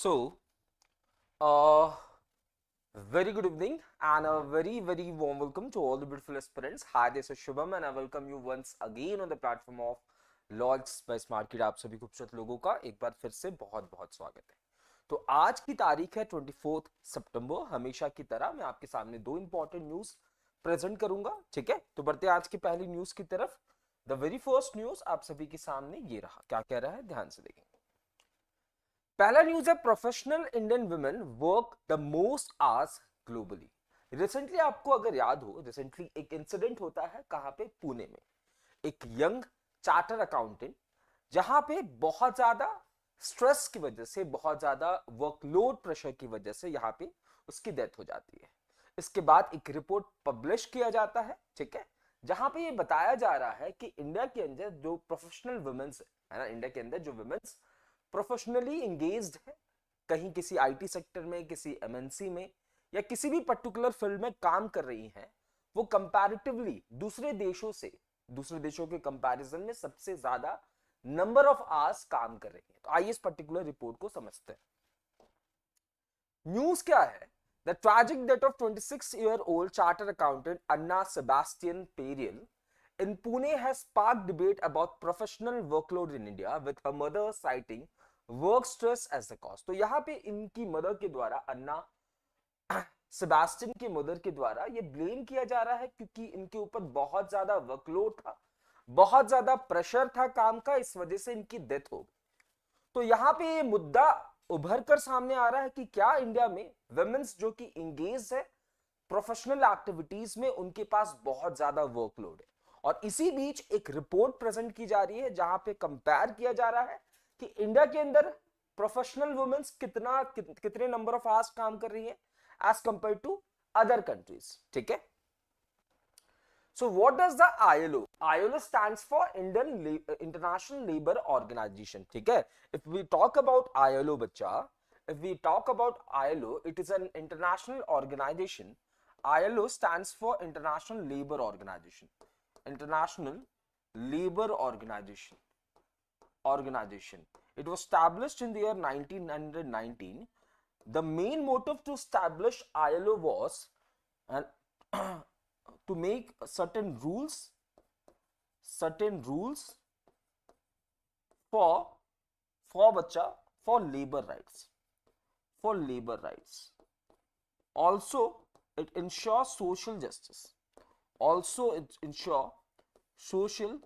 So, uh, very good evening and a very, very warm welcome to all the beautiful aspirants. Hi, this is Shubham and I welcome you once again on the platform of launch by smart kid आप सभी खूबसूरत लोगों का एक बार फिर से बहुत बहुत स्वागत है तो आज की तारीख है ट्वेंटी फोर्थ सितंबर हमेशा की तरह मैं आपके सामने दो इंपॉर्टेंट न्यूज प्रेजेंट करूंगा ठीक है तो बढ़ते आज की पहली न्यूज की तरफ द वेरी फर्स्ट न्यूज आप सभी के सामने ये रहा क्या कह रहा है ध्यान से देखेंगे पहला न्यूज है professional Indian women work the most hours globally recently आपको अगर याद हो रिसेंटली एक इंसिडेंट होता है कहां पे पुणे में एक यंग चार्टर अकाउंटेंट जहां पे बहुत ज्यादा स्ट्रेस की वजह से बहुत ज्यादा वर्कलोड प्रेशर की वजह से यहाँ पे उसकी डेथ हो जाती है इसके बाद एक रिपोर्ट पब्लिश किया जाता है ठीक है जहां पे ये बताया जा रहा है कि इंडिया के अंदर जो प्रोफेशनल वुमेन्स है ना इंडिया के अंदर जो वुमेन्स प्रोफेशनली इंगेज है कहीं किसी आईटी सेक्टर में किसी एमएनसी में या किसी भी पर्टिकुलर फील्ड में काम कर रही हैं वो कंपैरेटिवली दूसरे देशों से दूसरे देशों के कंपैरिजन में सबसे ज्यादा नंबर ऑफ आर्स काम कर रही है तो आइए इस पर्टिकुलर रिपोर्ट को समझते हैं न्यूज क्या है the tragic death of 26 year old charter accountant Anna Sebastian Perayil in Pune has sparked debate about professional workload in India, with her mother citing work stress as the cause तो यहाँ पे इनकी मदर के द्वारा अन्ना सेबास्टिन के मदर के द्वारा ये ब्लेम किया जा रहा है क्योंकि इनके ऊपर बहुत ज्यादा वर्कलोड था बहुत ज्यादा प्रेशर था काम का इस वजह से इनकी डेथ हो गई तो यहाँ पे ये मुद्दा उभर कर सामने आ रहा है कि क्या इंडिया में वेमेन्स जो कि इंगेज है प्रोफेशनल एक्टिविटीज में उनके पास बहुत ज्यादा वर्कलोड है और इसी बीच एक रिपोर्ट प्रेजेंट की जा रही है जहां पे कंपेयर किया जा रहा है कि इंडिया के अंदर प्रोफेशनल वुमेन्स कितना कि, कितने नंबर ऑफ आवर्स काम कर रही है as compare to other countries ठीक है so what does the ILO ILO stands for Indian international labour organization ठीक है if we talk about ILO बच्चा if we talk about ILO it is an international organization ILO stands for international labour organization international labour organization organization. It was established in the year 1919. The main motive to establish ILO was uh, and to make certain rules, certain rules for for bacha for labor rights, for labor rights. Also, it ensures social justice. Also, it ensures social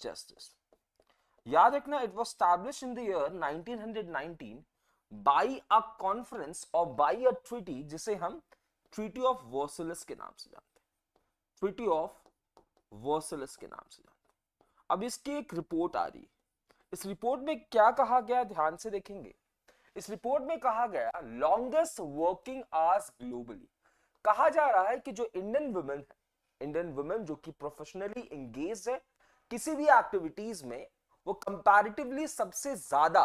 justice. याद रखना it was stablish in the year 1919 by a conference और by a treaty जिसे हम treaty of Versailles के नाम से जानते हैं ट्रीटी ऑफ वर्सलिस के नाम से जानते हैं अब इसकी एक रिपोर्ट आ रही है इस रिपोर्ट में क्या कहा गया ध्यान से देखेंगे इस रिपोर्ट में कहा गया लॉन्गेस्ट वर्किंग आवर्स ग्लोबली कहा जा रहा है कि जो इंडियन वुमेन है इंडियन वुमेन जो कि प्रोफेशनली एंगेज है किसी भी एक्टिविटीज में वो कंपैरेटिवली सबसे ज्यादा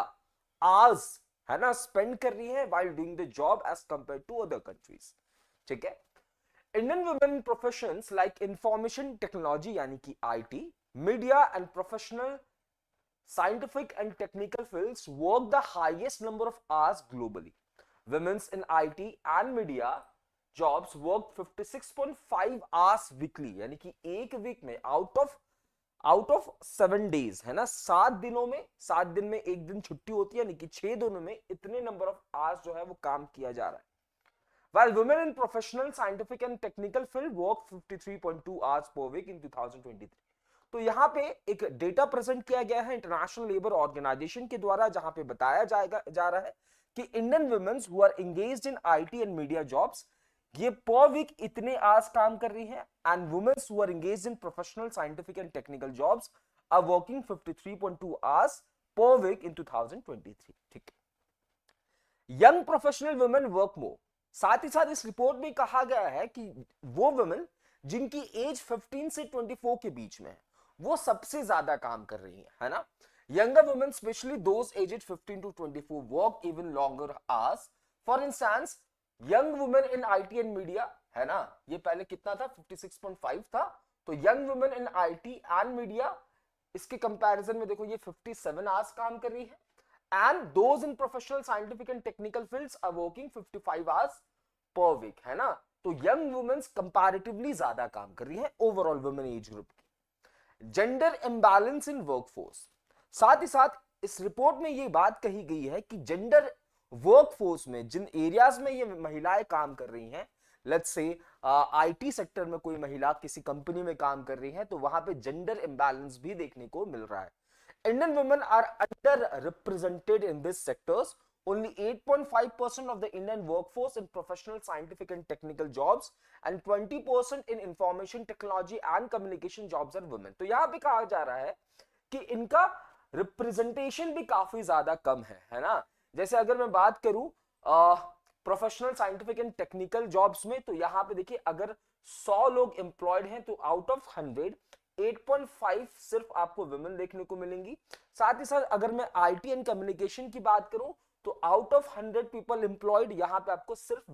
आवर्स है ना स्पेंड कर रही है while doing the job as compare to other countries ठीक है Indian women profession like information technology यानी कि IT media and professional scientific and technical fields work the highest number of hours globally. Women's in IT and media jobs work 56.5 hours weekly. यानी कि एक week में out of out of seven days है ना सात दिनों में सात दिन में एक दिन छुट्टी होती है यानी कि छह दिनों में इतने नंबर ऑफ आवर्स जो है वो काम किया जा रहा है well women in professional scientific and technical field work 53.2 hours per week in 2023. तो यहां पे एक डेटा प्रेजेंट किया गया है इंटरनेशनल लेबर ऑर्गेनाइजेशन के द्वारा जहां पे बताया जाएगा जा रहा है कि Indian womens who are engaged in IT and media jobs ये पॉविक इतने आज काम कर रही है and womens who are engage in professional scientific and technical job are working fifty three point 53.2 hours two thousand twenty three ठीक young professional women work more साथ ही साथ इस रिपोर्ट में कहा गया है कि वो वुमेन जिनकी एज 15 से 24 के बीच में है वो सबसे ज्यादा काम कर रही है है ना younger women specially those aged 15 to 24 work even longer hours for instance young women in IT and media है ना ये पहले कितना था 56.5 था तो young women in IT and media इसके कंपैरिजन में देखो ये 57 आवर्स काम कर रही है and those in professional scientific and technical fields are working 55 hours per week है ना तो यंग वुमेन्स कंपैरेटिवली ज्यादा काम कर रही है ओवरऑल वुमेन एज ग्रुप की जेंडर इम्बैलेंस इन वर्कफोर्स साथ ही साथ इस रिपोर्ट में ये बात कही गई है कि जेंडर वर्कफोर्स में जिन एरियाज में ये महिलाएं काम कर रही हैं लेट्स से आईटी सेक्टर में कोई महिला किसी कंपनी में काम कर रही है तो वहां पे जेंडर इम्बैलेंस भी देखने को मिल रहा है Indian women are under represented in this sectors only 8.5% of the indian workforce in professional scientific and technical jobs and 20% in information technology and communication jobs are women तो यहां पे कहा जा रहा है कि इनका रिप्रेजेंटेशन भी काफी ज्यादा कम है है ना जैसे अगर मैं बात करूं professional scientific and technical jobs में तो यहाँ पे देखिए अगर 100 लोग एम्प्लॉयड हैं तो आउट ऑफ 100 8.5 सिर्फ आपको वुमेन देखने को मिलेंगी साथ ही साथ अगर मैं आईटी एंड कम्युनिकेशन की बात करूं तो आउट ऑफ 100 पीपल एम्प्लॉयड यहाँ पे आपको सिर्फ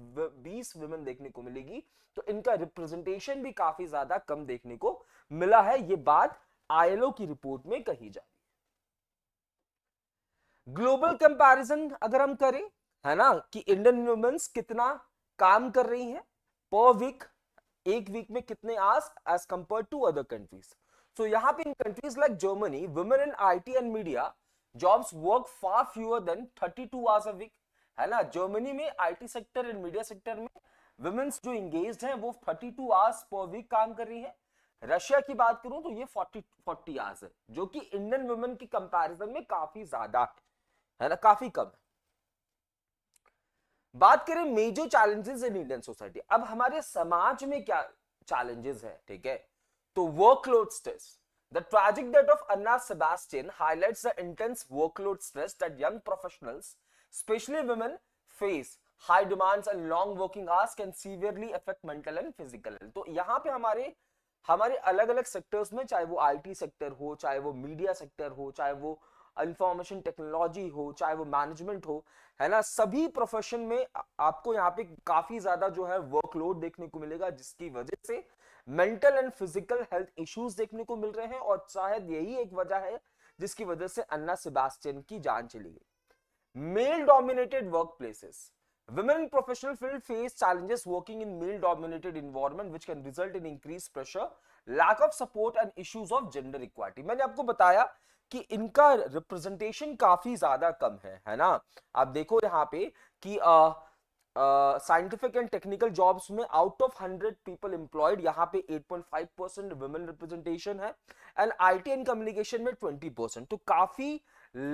20 वुमेन देखने को मिलेगी तो इनका रिप्रेजेंटेशन भी काफी ज्यादा कम देखने को मिला है ये बात आई की रिपोर्ट में कही जाती ग्लोबल कंपैरिजन अगर हम करें है ना कि इंडियन वुमेन्स कितना काम कर रही हैं पर वीक एक वीक में कितने hours as compare to other countries so यहाँ पे in countries like Germany women in IT and media jobs work far fewer than 32 hours a week है ना जर्मनी में IT sector and media sector में womens जो engage हैं वो 32 hours per week काम कर रही है रशिया की बात करूं तो ये फोर्टी फोर्टी आवर्स है जो कि इंडियन वुमेन की कंपैरिजन में काफी ज्यादा है है ना काफी कम है बात करें major challenges in Indian society अब हमारे समाज में क्या चैलेंजेस है ठीक है तो workload stress the tragic death of Anna Sebastian highlights the intense workload stress that young professionals specially women face high demands and long working hours can severely affect mental and physical तो यहाँ पे हमारे हमारे अलग अलग सेक्टर्स में चाहे वो आईटी सेक्टर हो चाहे वो मीडिया सेक्टर हो चाहे वो इंफॉर्मेशन टेक्नोलॉजी हो चाहे वो मैनेजमेंट हो है ना सभी प्रोफेशन में आपको यहाँ पे काफी ज्यादा जो है वर्कलोड देखने को मिलेगा जिसकी वजह से mental and physical health issues देखने को मिल रहे हैं और शायद यही एक वजह है जिसकी वजह से अन्ना सिबास्टियन की जान चली गई male dominated work places Women in professional field face challenges working in male dominated environment which can result in increased pressure, lack of support and issues of gender equality. मैंने आपको बताया कि इनका रिप्रेजेंटेशन काफी ज्यादा कम है है ना आप देखो यहाँ पे कि साइंटिफिक एंड टेक्निकल जॉब्स में out of hundred people employed यहाँ पे 8.5 परसेंट वुमेन रिप्रेजेंटेशन है एंड आईटी एंड कम्युनिकेशन में 20 परसेंट तो काफी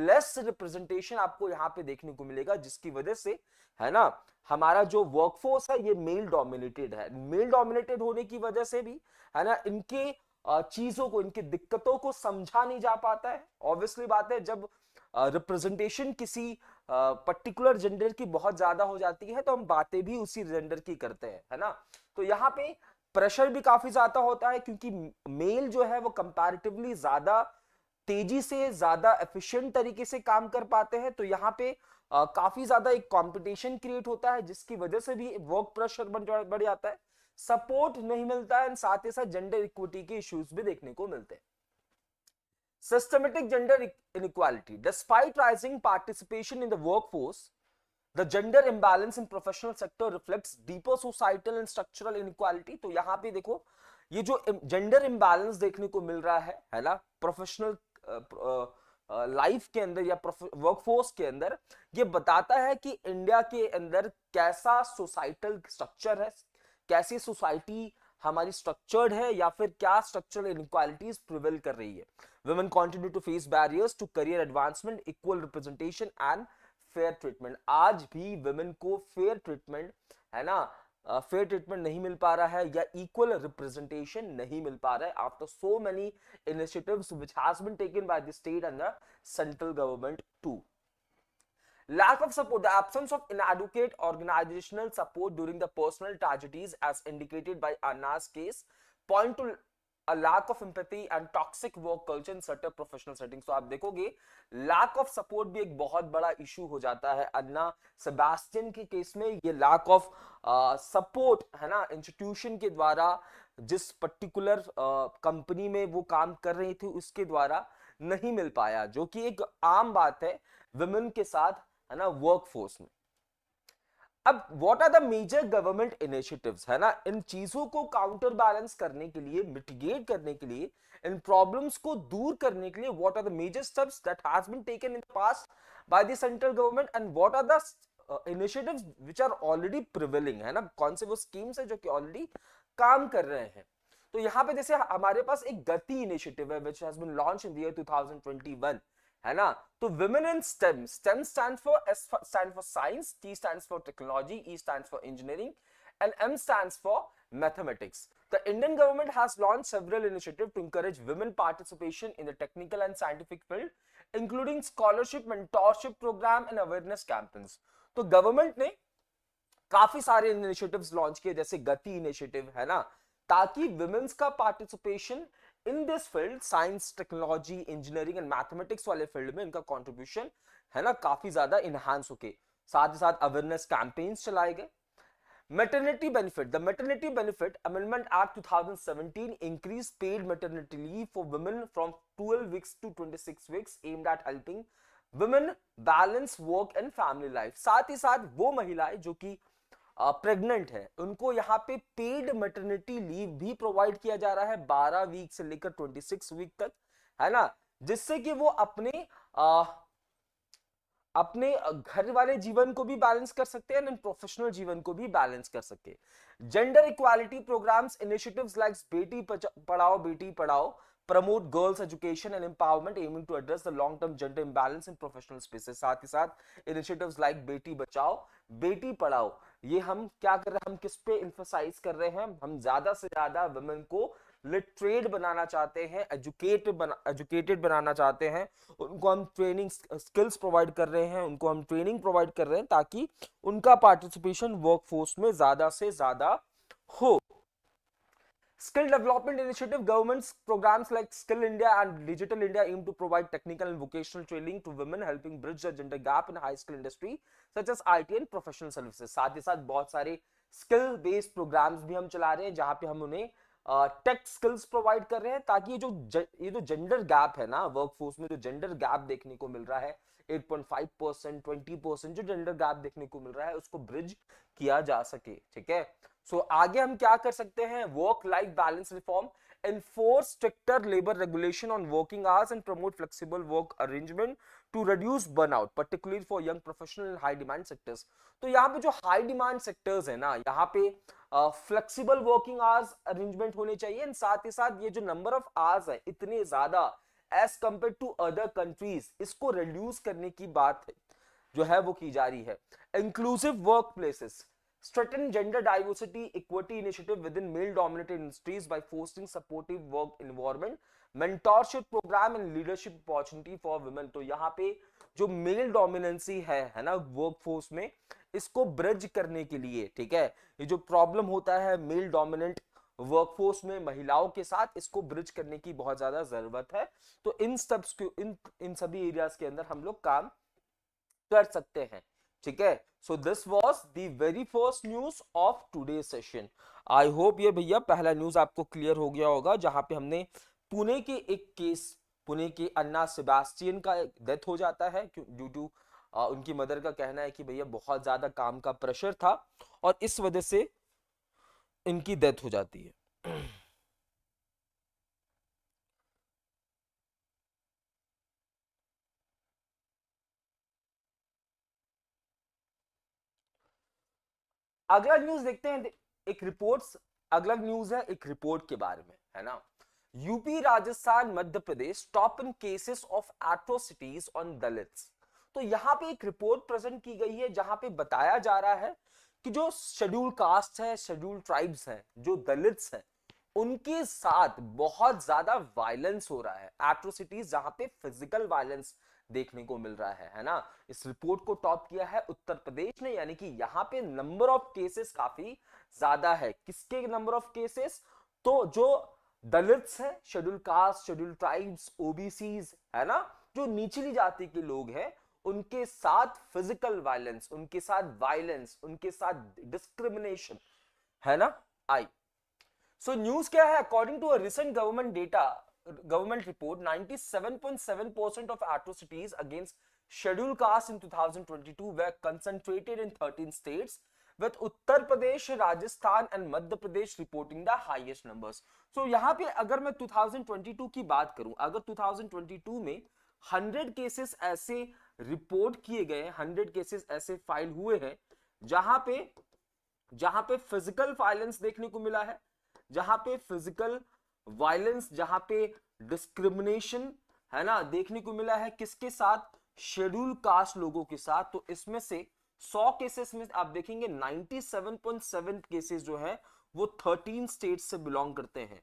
लेस रिप्रेजेंटेशन आपको यहाँ पे देखने को मिलेगा जिसकी वजह से है ना हमारा जो वर्कफोर्स है ये मेल डोमिनेटेड है मेल डोमिनेटेड होने की वजह से भी है ना इनके चीजों को इनकी दिक्कतों को समझा नहीं जा पाता है ऑब्वियसली बात है जब रिप्रेजेंटेशन किसी पर्टिकुलर जेंडर की बहुत ज्यादा हो जाती है तो हम बातें भी उसी जेंडर की करते हैं है ना तो यहाँ पे प्रेशर भी काफी ज्यादा होता है क्योंकि मेल जो है वो कंपैरेटिवली ज्यादा तेजी से ज्यादा एफिशिएंट तरीके से काम कर पाते हैं तो यहाँ पे आ, काफी ज्यादा एक कंपटीशन क्रिएट होता है जिसकी वजह से भी वर्क प्रेशर बन बढ़ जाता है सपोर्ट नहीं मिलता एंड साथ ही साथ जेंडर इक्विटी के इश्यूज भी देखने को मिलते हैं systematic gender inequality despite rising participation in the workforce the gender imbalance in professional sector reflects deeper societal and structural inequality तो यहां पे देखो ये जो जेंडर इंबैलेंस देखने को मिल रहा है है ना प्रोफेशनल लाइफ के अंदर या वर्कफोर्स के अंदर ये बताता है कि इंडिया के अंदर कैसा सोसाइटल स्ट्रक्चर है कैसी सोसाइटी हमारी स्ट्रक्चर्ड है या फिर क्या स्ट्रक्चरल इनक्वालिटीज प्रिवेल कर रही है women continue to face barriers to career advancement equal representation and fair treatment आज भी वुमेन को फेयर ट्रीटमेंट है ना फेयर uh, ट्रीटमेंट नहीं मिल पा रहा है या इक्वल रिप्रेजेंटेशन नहीं मिल पा रहा है after so many initiatives which has been taken by the state and the central government to Lack of support, the absence of inadequate organizational support during the personal tragedies as indicated by Anna's case point to a lack of empathy and toxic work culture in certain professional settings. तो आप देखोगे lack of support भी एक बहुत बड़ा issue हो जाता है अन्ना सेबास्टियन के केस में ये lack of uh, support है ना institution के द्वारा जिस पर्टिकुलर कंपनी uh, में वो काम कर रही थी उसके द्वारा नहीं मिल पाया जो कि एक आम बात है वुमेन के साथ है ना वर्कफोर्स में अब what are the major government initiatives है ना इन चीजों को काउंटर बैलेंस करने के लिए मिटिगेट करने के लिए इन प्रॉब्लम्स को दूर करने के लिए what are the major steps that has been taken in the past by the central government and what are the initiatives which are already prevailing है ना कौन से वो स्कीम्स है जो कि ऑलरेडी काम कर रहे हैं तो यहां पे जैसे हमारे पास एक गति इनिशिएटिव है which has been launch in the year 2021 है ना तो women in STEM STEM stand for S stand for science T stand for technology E stand for engineering and M stands for mathematics. The Indian government has launched several initiative to encourage women participation in the technical and scientific field, including scholarship, mentorship program and awareness campaigns. to so, government ne kafi sare initiatives launch kiye jaise gati initiative hai na taki women's ka participation in this field science technology engineering and mathematics वाले field में इनका contribution है ना काफी ज्यादा enhance होके साथ ही साथ अवेयरनेस कैंपेन्स चलाए गए maternity benefit the maternity benefit amendment act 2017 increase paid maternity leave for women from 12 weeks to 26 weeks aimed at helping women balance work and family life साथ ही साथ वो महिलाएं जो कि प्रेग्नेंट है उनको यहाँ पे पेड मेटर्निटी लीव भी प्रोवाइड किया जा रहा है 12 वीक से लेकर 26 वीक तक है ना जिससे कि वो अपने आ, अपने घर वाले जीवन को भी बैलेंस कर सकते हैं एंड प्रोफेशनल जीवन को भी बैलेंस कर सकते gender equality programs initiatives like Beti Padhao बेटी पढ़ाओ promote girls education and empowerment aiming to address the long term gender imbalance in professional spaces साथ ही साथ initiatives like बेटी बचाओ बेटी पढ़ाओ ये हम क्या कर रहे हैं हम किस पे इम्फोसाइज कर रहे हैं हम ज्यादा से ज्यादा वुमेन को लिटरेट बनाना चाहते हैं एजुकेट बना एजुकेटेड बनाना चाहते हैं उनको हम ट्रेनिंग स्किल्स प्रोवाइड कर रहे हैं उनको हम ट्रेनिंग प्रोवाइड कर रहे हैं ताकि उनका पार्टिसिपेशन वर्कफोर्स में ज़्यादा से ज़्यादा हो Skill Development Initiative government's programs like Skill India and Digital India aim to provide technical and vocational training to women, helping bridge the gender gap in high skill industry such as IT and professional services. साथ ही साथ बहुत सारे skill based programmes भी हम चला रहे हैं जहाँ पे हम उन्हें टेक स्किल्स प्रोवाइड कर रहे हैं ताकि ये जो ज, ये जो जेंडर गैप है ना वर्कफोर्स में जो जेंडर गैप देखने को मिल रहा है 8.5 परसेंट ट्वेंटी परसेंट जो जेंडर गैप देखने को मिल रहा है उसको ब्रिज किया जा सके ठीक है सो so, आगे हम क्या कर सकते हैं work life balance reform enforce stricter labor regulation on working hours and promote flexible work arrangement to reduce burnout particularly for young professional and high demand sectors तो यहाँ पे जो high demand sectors है ना यहाँ पे uh, flexible working hours arrangement होने चाहिए एंड साथ ही साथ ये जो number of hours है इतने ज्यादा as compared to other countries इसको reduce करने की बात है जो है वो की जा रही है inclusive workplaces strengthen gender diversity equity initiative within male dominated industries by fostering supportive work environment mentorship program and leadership opportunity for women तो यहाँ पे जो मेल डोमिनेंसी है है ना वर्कफोर्स में इसको ब्रज करने के लिए ठीक है ये जो प्रॉब्लम होता है मेल डोमिनेंट वर्कफोर्स में महिलाओं के साथ इसको ब्रिज करने की बहुत ज्यादा जरूरत है तो इन सब इन इन सभी एरियाज के अंदर हम लोग काम कर सकते हैं ठीक है so this was the very first news of today session I hope ये भैया पहला न्यूज आपको क्लियर हो गया होगा जहां पे हमने पुणे के एक केस पुणे के अन्ना सेबास्टियन का डेथ हो जाता है ड्यू टू उनकी मदर का कहना है कि भैया बहुत ज्यादा काम का प्रेशर था और इस वजह से इनकी डेथ हो जाती है अगला न्यूज देखते हैं एक रिपोर्ट अगला न्यूज है एक रिपोर्ट के बारे में है ना UP Rajasthan Madhya Pradesh top in cases of atrocities on Dalits तो यहाँ पे एक रिपोर्ट प्रेजेंट की गई है जहां पे बताया जा रहा है कि जो शेड्यूल कास्ट है शेड्यूल ट्राइब्स हैं जो दलित्स हैं उनके साथ बहुत ज्यादा वायलेंस हो रहा है एट्रोसिटीज जहां पे फिजिकल वायलेंस देखने को मिल रहा है है ना इस रिपोर्ट को टॉप किया है उत्तर प्रदेश ने यानी कि यहाँ पे नंबर ऑफ केसेस काफी ज्यादा है किसके नंबर ऑफ केसेस तो जो दलित है schedule caste schedule tribes OBC है ना जो निचली जाति के लोग हैं उनके साथ फिजिकल वायलेंस उनके साथ वायलेंस उनके साथ डिस्क्रिमिनेशन है ना आई सो न्यूज क्या है according to a recent government data government report, 97.7% of atrocities against scheduled castes in 2022 were concentrated in 13 states, with Uttar Pradesh, Rajasthan and Madhya Pradesh reporting the highest numbers. So yahan pe agar main 2022 ki baat karu agar 2022 mein 100 cases aise report kiye gaye 100 cases aise file hue hain jahan pe jahan pe physical violence dekhne ko mila hai jahan pe physical uh, violence जहां पे discrimination है ना देखने को मिला है किसके साथ शेड्यूल कास्ट लोगों के साथ तो इसमें से 100 केसेस में आप देखेंगे 97.7 केसेस जो है वो 13 स्टेट्स से बिलोंग करते हैं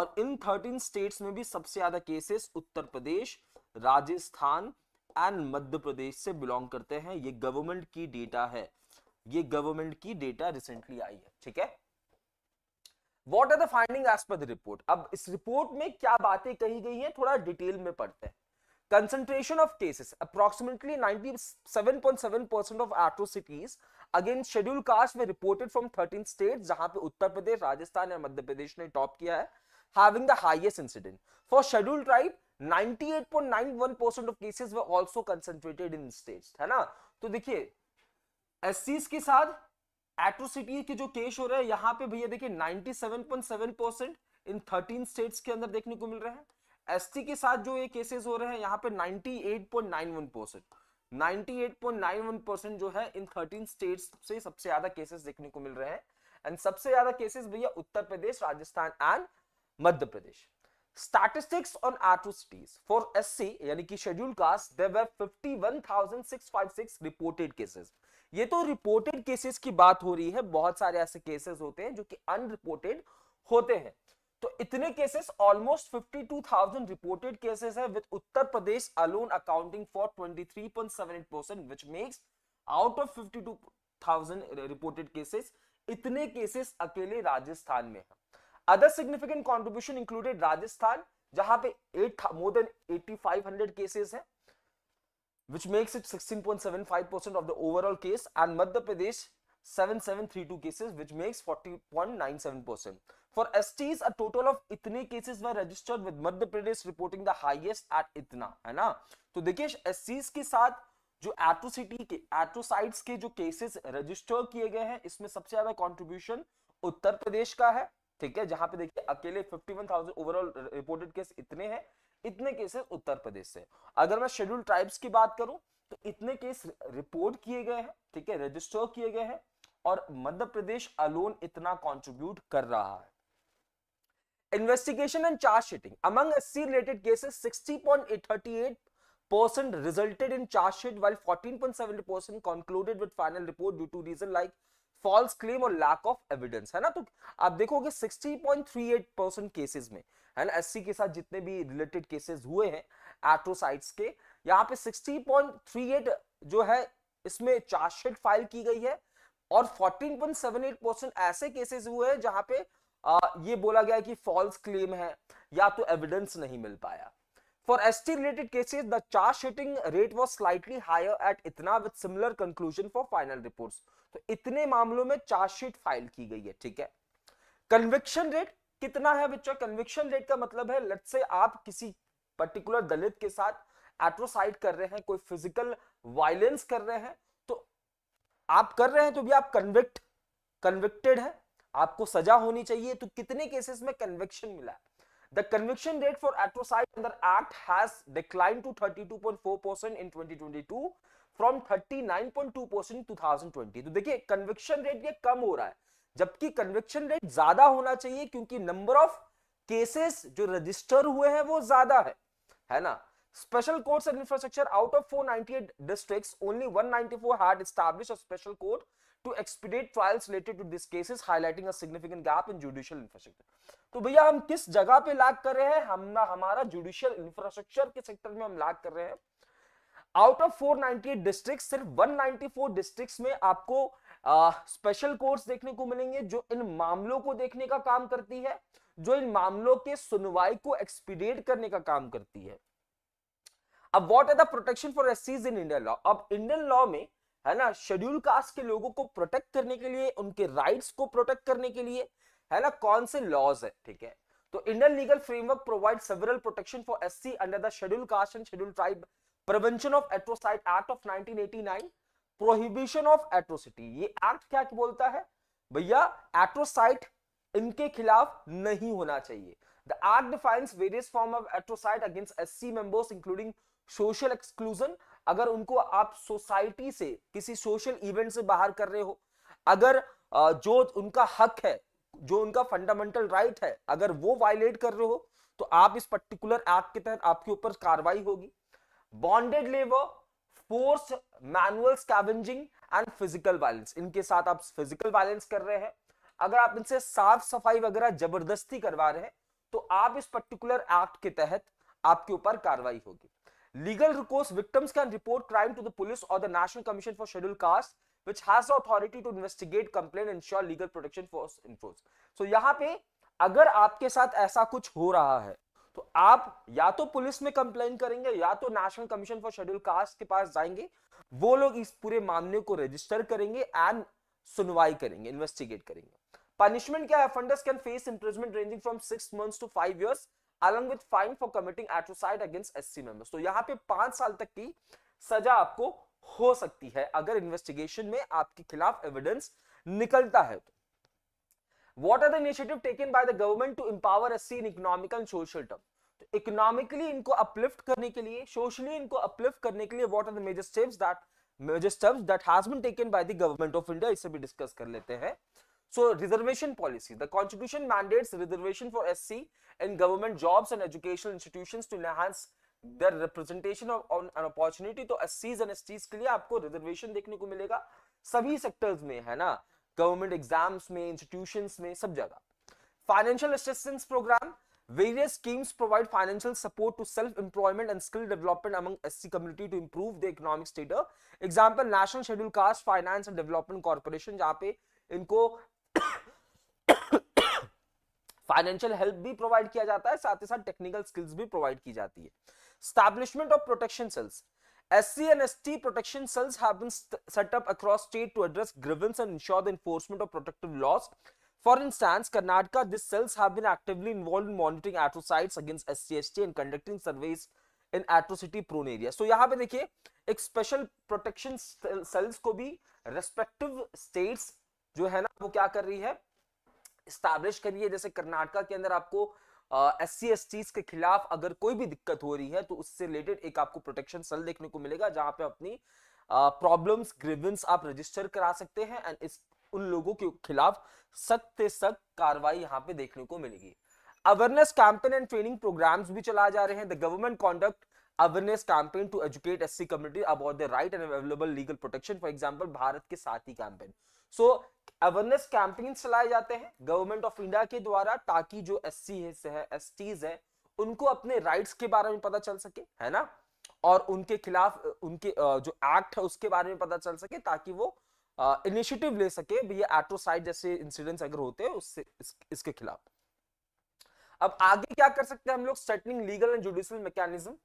और इन 13 स्टेट्स में भी सबसे ज्यादा केसेस उत्तर प्रदेश राजस्थान एंड मध्य प्रदेश से बिलोंग करते हैं ये गवर्नमेंट की डेटा है ये गवर्नमेंट की डेटा रिसेंटली आई है ठीक है what are the finding as per the report अब इस रिपोर्ट में क्या बातें कही गई हैं थोड़ा डिटेल में पढ़ते हैं concentration of cases approximately 97.7 percent of atro cities against scheduled castes were reported from 13 states जहां पे उत्तर प्रदेश राजस्थान या मध्य प्रदेश ने टॉप किया है having the highest incident for scheduled tribe 98.91 percent of cases were also concentrated in states है ना तो देखिए एससीज के साथ एट्रोसिटी के जो केस हो रहे हैं यहाँ पे भैया देखिए 97.7 परसेंट इन 13 स्टेट्स के अंदर देखने को मिल रहे हैं एसटी के साथ जो ये केसेस हो रहे हैं यहाँ पे 98.91 परसेंट 98.91 परसेंट जो है इन 13 स्टेट्स से सबसे ज्यादा केसेस देखने को मिल रहे हैं एंड सबसे ज्यादा केसेस भैया Uttar Pradesh Rajasthan and Madhya Pradesh statistics on atrocities for S यानी कि schedule caste there were 51656 reported cases ये तो रिपोर्टेड केसेस की बात हो रही है बहुत सारे ऐसे केसेस होते हैं जो कि अनरिपोर्टेड होते हैं तो इतने केसेस ऑलमोस्ट 52,000 रिपोर्टेड केसेस है with Uttar Pradesh alone accounting for 23.78 percent which makes out of 52,000 reported cases इतने केसेस अकेले राजस्थान में है other significant contribution included Rajasthan जहां पे at more than hundred cases हैं which makes it 16.75% of the overall case and Madhya Pradesh 7732 cases which makes 40.97%. For STs, a total of इतने cases were registered with Madhya Pradesh reporting the highest at इतना है ना तो देखिए STs के साथ जो एट्रोसिटी के एट्रोसाइट्स के जो केसेस रजिस्टर किए गए हैं इसमें सबसे ज्यादा कंट्रीब्यूशन उत्तर प्रदेश का है ठीक है जहां पे देखिए अकेले 51,000 ओवरऑल रिपोर्टेड केस इतने हैं इतने केसेस उत्तर प्रदेश से अगर मैं शेड्यूल ट्राइब्स की बात करूं तो इतने केस रिपोर्ट किए गए हैं ठीक है रजिस्टर किए गए हैं और मध्य प्रदेश अलोन इतना कॉन्ट्रीब्यूट कर रहा है investigation and charge sheeting among अस्सी related cases resulted in charge while fourteen point seven percent concluded with final report due to reason like false claim और लैक ऑफ एविडेंस है ना तो आप देखोगे 60.38 परसेंट केसेस में है ना एससी के साथ जितने भी रिलेटेड केसेस हुए हैं एट्रोसाइट्स के यहाँ पे 60.38 जो है इसमें चार्जशीट फाइल की गई है और 14.78 परसेंट ऐसे केसेस हुए हैं जहां पे आ, ये बोला गया कि फॉल्स क्लेम है या तो एविडेंस नहीं मिल पाया For ST related cases, the charge hitting rate was slightly higher at इतना with similar conclusion for final reports. तो इतने मामलों में charge sheet फाइल की गई है ठीक है कन्विक्शन रेट कितना है बच्चों कन्विक्शन रेट का मतलब है लेट से आप किसी पर्टिकुलर दलित के साथ एट्रोसाइड कर रहे हैं कोई फिजिकल वायलेंस कर रहे हैं तो आप कर रहे हैं तो भी आप कन्विक्ट कन्विक्टेड है आपको सजा होनी चाहिए तो कितने केसेस में कन्विक्शन मिला है The conviction rate for atrocide under Act has declined to 32.4% in 2022 from 39.2 percent to तो देखिए कन्विक्शन रेट ये कम हो रहा है जबकि कन्विक्शन रेट ज्यादा होना चाहिए क्योंकि नंबर ऑफ केसेस जो रजिस्टर हुए हैं वो ज्यादा है है ना special courts and infrastructure out of 498 districts only 194 had establish a special court to expedite trials related to these cases highlighting a significant gap in judicial infrastructure तो भैया हम किस जगह पे लैग कर रहे हैं हम ना हमारा जुडिशियल इंफ्रास्ट्रक्चर के सेक्टर में हम लैग कर रहे हैं आउट ऑफ 498 डिस्ट्रिक्ट सिर्फ 194 डिस्ट्रिक्ट्स में आपको स्पेशल कोर्स देखने को मिलेंगे जो इन मामलों को देखने का काम करती है जो इन मामलों के सुनवाई को एक्सपीडेट करने का काम करती है अब what are the protection for एससीज इन इंडियन लॉ अब इंडियन लॉ में है ना शेड्यूल कास्ट के लोगों को प्रोटेक्ट करने के लिए उनके राइट्स को प्रोटेक्ट करने के लिए है ना कौन से लॉज है ठीक है तो Indian legal framework provide several protection for SC under the schedule caste and schedule tribe prevention of atrocity act of 1989 prohibition of atrocity ये एक्ट क्या बोलता है भैया एट्रोसाइट इनके खिलाफ नहीं होना चाहिए The Act defines various form of atrocity against SC members, including social exclusion, अगर उनको आप सोसाइटी से किसी सोशल इवेंट से बाहर कर रहे हो अगर जो उनका हक है जो उनका फंडामेंटल राइट है अगर वो वायलेट कर रहे हो तो आप इस पर्टिकुलर एक्ट के तहत आपके ऊपर कार्रवाई होगी bonded labour force manual scavenging and physical violence इनके साथ आप फिजिकल वायलेंस कर रहे हैं अगर आप इनसे साफ सफाई वगैरह जबरदस्ती करवा रहे हैं तो आप इस पर्टिकुलर एक्ट के तहत आपके ऊपर कार्रवाई होगी Legal recourse victims can report crime to the police or the National Commission for Scheduled Castes which has the authority to investigate complaint ensure legal protection for infos. So यहाँ पे अगर आपके साथ ऐसा कुछ हो रहा है तो आप या तो पुलिस में कंप्लेन करेंगे या तो national commission for schedule caste के पास जाएंगे वो लोग इस पूरे मामले को रजिस्टर करेंगे एंड सुनवाई करेंगे इन्वेस्टिगेट करेंगे पनिशमेंट क्या है funds can face imprisonment ranging from six months to five years along with fine for committing atrocity against S members तो यहाँ पे पांच साल तक की सजा आपको हो सकती है अगर इन्वेस्टिगेशन में आपके खिलाफ एविडेंस निकलता है तो what are the initiative taken by the government to empower SC in economic and social term तो इकोनॉमिकली इनको अपलिफ्ट करने के लिए सोशली इनको अपलिफ्ट करने के लिए what are the major steps that major steps that has been taken by the government of India इसे भी डिस्कस कर लेते हैं So reservation policy. The constitution mandates reservation for SC in government jobs and educational institutions to enhance their representation of on an opportunity. to SCs and STs ke liye aapko reservation dekhne ko milega sabhi sectors mein hai na government exams mein institutions mein sab jagah financial assistance program various schemes provide financial support to self-employment and skill development among SC community to improve the economic status. Example, National Scheduled Caste Finance and Development Corporation, jahan pe इनको financial help भी provide किया जाता है साथ ही साथ technical skills भी provide की जाती है establishment of protection cells protection cells को भी रेस्पेक्टिव स्टेट्स जो है ना वो क्या कर रही है स्टैब्लिश कर रही है जैसे कर्नाटका के अंदर आपको एस सी एस टीज के खिलाफ अगर कोई भी दिक्कत हो रही है तो उससे रिलेटेड एक आपको प्रोटेक्शन सेल देखने को मिलेगा जहां पे अपनी प्रॉब्लम्स uh, ग्रीवेंस आप रजिस्टर करा सकते हैं एंड इस उन लोगों के खिलाफ सख्त से सख्त कार्रवाई यहाँ पे देखने को मिलेगी awareness campaign and training programmes भी चला जा रहे हैं the government conduct awareness campaign to educate S C community about the right and available legal protection for example Bharat के साथ साथी campaign so अवेयरनेस कैंपेन चलाए जाते हैं गवर्नमेंट ऑफ इंडिया के द्वारा ताकि जो एस सी है एस है उनको अपने राइट्स के बारे में पता चल सके है ना और उनके खिलाफ उनके जो एक्ट है उसके बारे में पता चल सके ताकि वो इनिशिएटिव ले सके भी ये एट्रोसाइड जैसे इंसिडेंट्स अगर होते हैं उससे इस, इसके खिलाफ अब आगे क्या कर सकते हैं हम लोग settling legal and judicial mechanism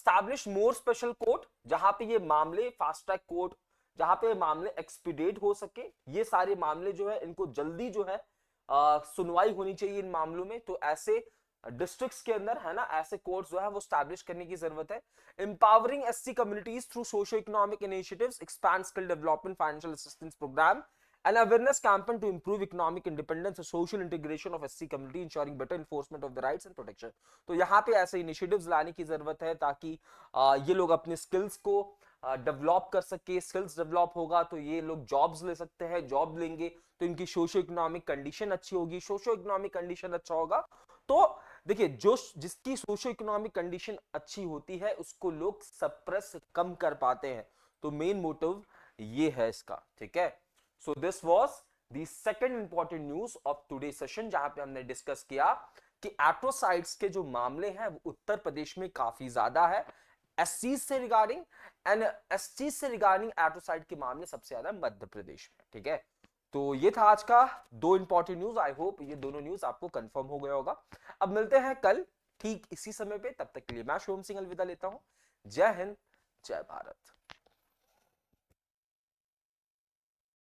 establish more special court जहां पे ये मामले फास्ट ट्रैक कोर्ट जहां पे मामले एक्सपीडेट हो सके ये सारे मामले जो है इनको जल्दी जो है सुनवाई होनी चाहिए इन मामलों में तो ऐसे डिस्ट्रिक्ट्स के अंदर है ना ऐसे कोर्ट जो है वो स्टैब्लिश करने की जरूरत है empowering C communities through socio economic initiative expand skill development financial assistance programme an awareness campaign to improve economic independence social integration of S C community ensuring better enforcement of the right and protection तो यहाँ पे ऐसे initiative लाने की जरूरत है ताकि ये लोग अपने स्किल्स को डेवलप कर सके स्किल्स डेवलप होगा तो ये लोग जॉब्स ले सकते हैं जॉब लेंगे तो इनकी सोशो इकोनॉमिक कंडीशन अच्छी होगी सोशो इकोनॉमिक कंडीशन अच्छा होगा तो देखिए जो जिसकी सोशो इकोनॉमिक कंडीशन अच्छी होती है उसको लोग सप्रेस कम कर पाते हैं तो मेन मोटिव ये है इसका ठीक है so this was the second important news of today session जहां पे हमने डिस्कस किया कि एट्रोसाइट्स के जो मामले हैं वो उत्तर प्रदेश में काफी ज्यादा है एस से रिगार्डिंग एंड एस से रिगार्डिंग एटोसाइड के मामले सबसे ज्यादा मध्य प्रदेश में ठीक है तो ये था आज का दो इंपॉर्टेंट न्यूज आई होप ये दोनों न्यूज आपको कंफर्म हो गया होगा अब मिलते हैं कल ठीक इसी समय पे तब तक के लिए मैं शोम सिंह अलविदा लेता हूं जय हिंद जय भारत